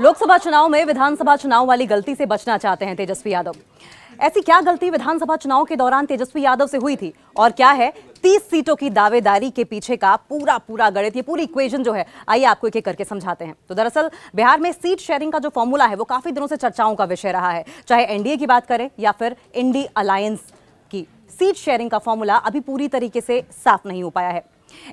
लोकसभा चुनाव में विधानसभा चुनाव वाली गलती से बचना चाहते हैं तेजस्वी यादव ऐसी क्या गलती विधानसभा चुनाव के दौरान तेजस्वी यादव से हुई थी और क्या है तीस सीटों की दावेदारी के पीछे का पूरा पूरा गणित ये पूरी इक्वेशन जो है आइए आपको एक एक करके समझाते हैं तो दरअसल बिहार में सीट शेयरिंग का जो फॉर्मूला है वो काफी दिनों से चर्चाओं का विषय रहा है चाहे एनडीए की बात करें या फिर इंडी अलायंस की सीट शेयरिंग का फॉर्मूला अभी पूरी तरीके से साफ नहीं हो पाया है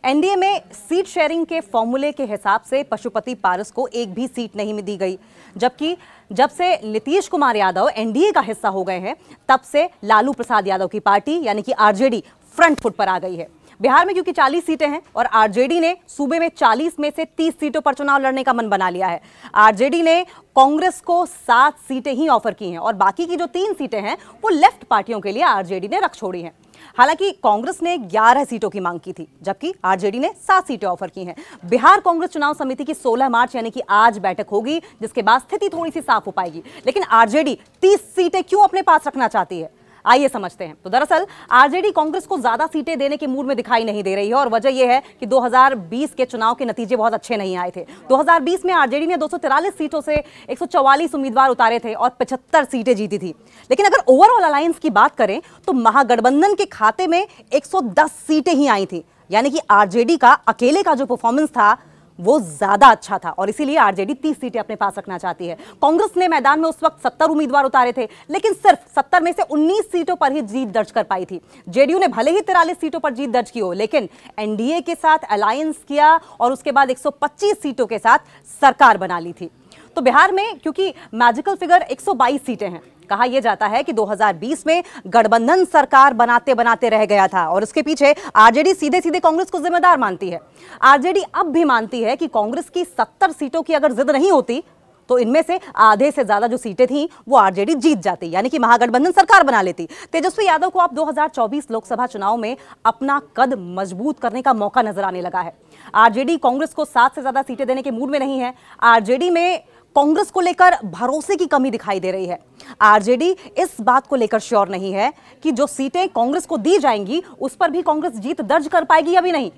एनडीए में सीट शेयरिंग के फॉर्मूले के हिसाब से पशुपति पारस को एक भी सीट नहीं दी गई जबकि जब से नीतीश कुमार यादव एनडीए का हिस्सा हो गए हैं तब से लालू प्रसाद यादव की पार्टी यानी कि आरजेडी फ्रंट फुट पर आ गई है बिहार में क्योंकि 40 सीटें हैं और आरजेडी ने सूबे में 40 में से 30 सीटों पर चुनाव लड़ने का मन बना लिया है आरजेडी ने कांग्रेस को सात सीटें ही ऑफर की हैं और बाकी की जो तीन सीटें हैं वो लेफ्ट पार्टियों के लिए आरजेडी ने रख छोड़ी हैं हालांकि कांग्रेस ने 11 सीटों की मांग की थी जबकि आरजेडी ने सात सीटें ऑफर की हैं बिहार कांग्रेस चुनाव समिति की 16 मार्च यानी कि आज बैठक होगी जिसके बाद स्थिति थोड़ी सी साफ हो पाएगी लेकिन आरजेडी तीस सीटें क्यों अपने पास रखना चाहती है आइए समझते हैं तो दरअसल आरजेडी कांग्रेस को ज्यादा सीटें देने के मूड में दिखाई नहीं दे रही है और वजह यह है कि 2020 के चुनाव के नतीजे बहुत अच्छे नहीं आए थे 2020 में आरजेडी ने दो सीटों से एक उम्मीदवार उतारे थे और पचहत्तर सीटें जीती थी लेकिन अगर ओवरऑल अलायंस की बात करें तो महागठबंधन के खाते में एक सीटें ही आई थी यानी कि आरजेडी का अकेले का जो परफॉर्मेंस था वो ज्यादा अच्छा था और इसीलिए आरजेडी तीस सीटें अपने पास रखना चाहती है कांग्रेस ने मैदान में उस वक्त सत्तर उम्मीदवार उतारे थे लेकिन सिर्फ सत्तर में से उन्नीस सीटों पर ही जीत दर्ज कर पाई थी जेडीयू ने भले ही तिरालीस सीटों पर जीत दर्ज की हो लेकिन एनडीए के साथ अलायंस किया और उसके बाद एक सीटों के साथ सरकार बना ली थी तो बिहार में क्योंकि मैजिकल फिगर एक सीटें हैं कहा यह जाता है कि 2020 में गठबंधन सरकार बनाते बनाते रह गया था और उसके पीछे आरजेडी सीधे सीधे कांग्रेस को जिम्मेदार मानती है आरजेडी अब भी मानती है कि कांग्रेस की सत्तर सीटों की अगर जिद नहीं होती तो इनमें से आधे से ज्यादा जो सीटें थी वो आरजेडी जीत जाती यानी कि महागठबंधन सरकार बना लेती तेजस्वी यादव को अब 2024 लोकसभा चुनाव में अपना कद मजबूत करने का मौका नजर आने लगा है आरजेडी कांग्रेस को सात से ज्यादा सीटें देने के मूड में नहीं है आरजेडी में कांग्रेस को लेकर भरोसे की कमी दिखाई दे रही है आरजेडी इस बात को लेकर श्योर नहीं है कि जो सीटें कांग्रेस को दी जाएंगी उस पर भी कांग्रेस जीत दर्ज कर पाएगी या भी नहीं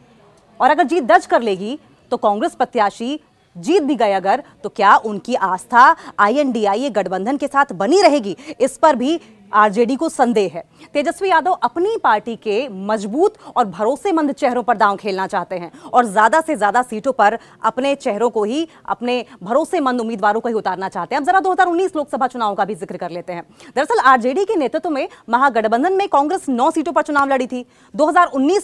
और अगर जीत दर्ज कर लेगी तो कांग्रेस प्रत्याशी जीत भी गए अगर तो क्या उनकी आस्था आईएनडीआईए गठबंधन के साथ बनी रहेगी इस पर भी आरजेडी को संदेह है तेजस्वी यादव अपनी पार्टी के मजबूत और भरोसेमंद चेहरों पर दांव खेलना चाहते हैं और ज़्यादा से ज़्यादा सीटों पर अपने चेहरों को ही अपने भरोसेमंद उम्मीदवारों को ही उतारना चाहते हैं अब जरा 2019 लोकसभा चुनाव का भी जिक्र कर लेते हैं दरअसल आरजेडी के नेतृत्व में महागठबंधन में कांग्रेस नौ सीटों पर चुनाव लड़ी थी दो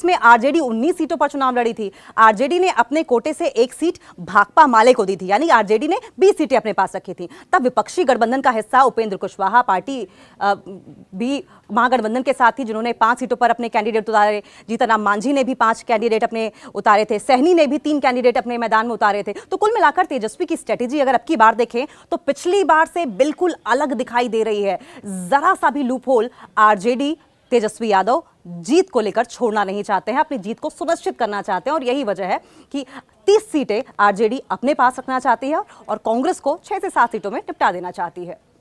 में आरजेडी उन्नीस सीटों पर चुनाव लड़ी थी आरजेडी ने अपने कोटे से एक सीट भाकपा माले को दी थी यानी आरजेडी ने बीस सीटें अपने पास रखी थी तब विपक्षी गठबंधन का हिस्सा उपेंद्र कुशवाहा पार्टी भी महागठबंधन के साथ ही जिन्होंने पांच सीटों पर अपने कैंडिडेट उतारे राम मांझी ने भी पांच कैंडिडेट अपने उतारे थे सहनी ने भी तीन कैंडिडेट अपने मैदान में उतारे थे तो कुल मिलाकर तेजस्वी की स्ट्रेटेजी अगर अब की बार देखें तो पिछली बार से बिल्कुल अलग दिखाई दे रही है जरा सा भी loophole RJD Tejashwi Yadav जीत को लेकर छोड़ना नहीं चाहते हैं अपनी जीत को सुनिश्चित करना चाहते हैं और यही वजह है कि 30 सीटें आरजेडी अपने पास रखना चाहती है और कांग्रेस को छह से सात सीटों में निपटा देना चाहती है